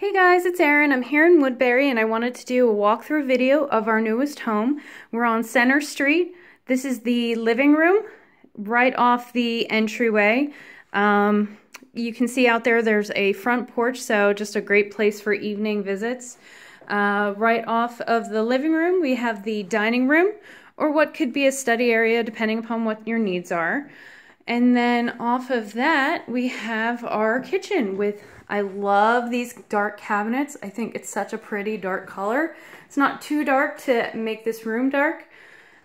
Hey guys, it's Erin. I'm here in Woodbury and I wanted to do a walkthrough video of our newest home. We're on Center Street. This is the living room right off the entryway. Um, you can see out there there's a front porch, so just a great place for evening visits. Uh, right off of the living room, we have the dining room or what could be a study area depending upon what your needs are. And then off of that, we have our kitchen with, I love these dark cabinets. I think it's such a pretty dark color. It's not too dark to make this room dark,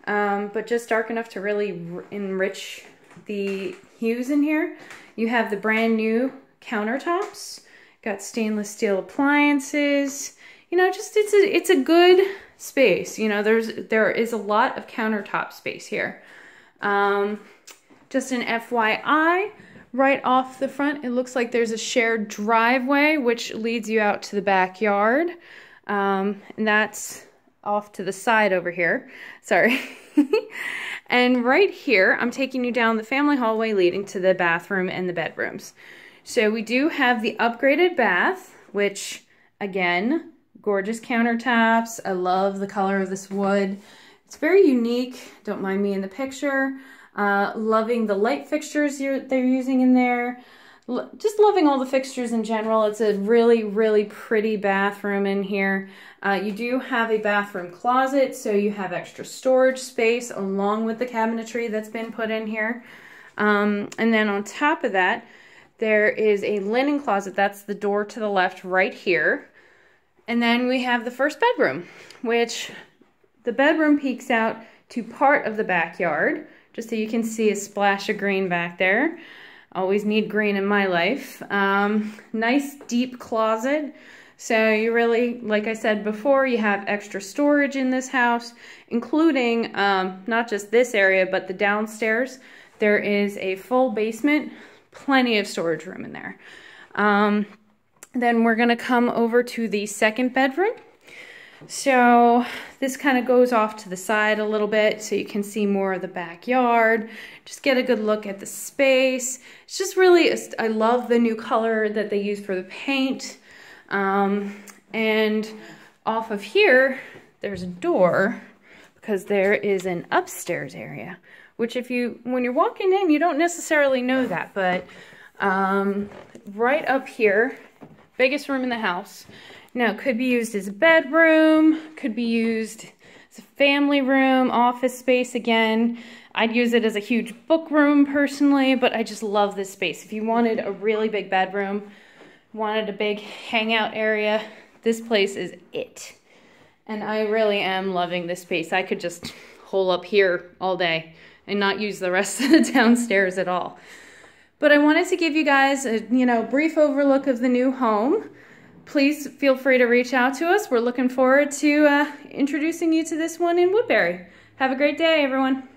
um, but just dark enough to really enrich the hues in here. You have the brand new countertops, got stainless steel appliances, you know, just it's a, it's a good space. You know, there's, there is a lot of countertop space here. Um, just an FYI, right off the front, it looks like there's a shared driveway which leads you out to the backyard. Um, and that's off to the side over here. Sorry. and right here, I'm taking you down the family hallway leading to the bathroom and the bedrooms. So we do have the upgraded bath, which again, gorgeous countertops. I love the color of this wood. It's very unique. Don't mind me in the picture. Uh, loving the light fixtures they're using in there. L just loving all the fixtures in general. It's a really, really pretty bathroom in here. Uh, you do have a bathroom closet, so you have extra storage space along with the cabinetry that's been put in here. Um, and then on top of that, there is a linen closet. That's the door to the left right here. And then we have the first bedroom, which the bedroom peeks out to part of the backyard just so you can see a splash of green back there. Always need green in my life. Um, nice deep closet. So you really, like I said before, you have extra storage in this house, including um, not just this area, but the downstairs. There is a full basement, plenty of storage room in there. Um, then we're gonna come over to the second bedroom. So this kind of goes off to the side a little bit so you can see more of the backyard. Just get a good look at the space. It's just really, i love the new color that they use for the paint. Um, and off of here, there's a door because there is an upstairs area, which if you, when you're walking in, you don't necessarily know that, but um, right up here, biggest room in the house, now, it could be used as a bedroom, could be used as a family room, office space again. I'd use it as a huge book room personally, but I just love this space. If you wanted a really big bedroom, wanted a big hangout area, this place is it. And I really am loving this space. I could just hole up here all day and not use the rest of the downstairs at all. But I wanted to give you guys a, you know, brief overlook of the new home please feel free to reach out to us. We're looking forward to uh, introducing you to this one in Woodbury. Have a great day, everyone.